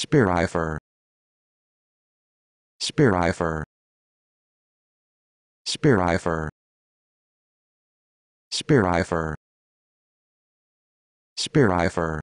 Spearifer. Spearifer. Spearifer. Spearifer. Spearifer.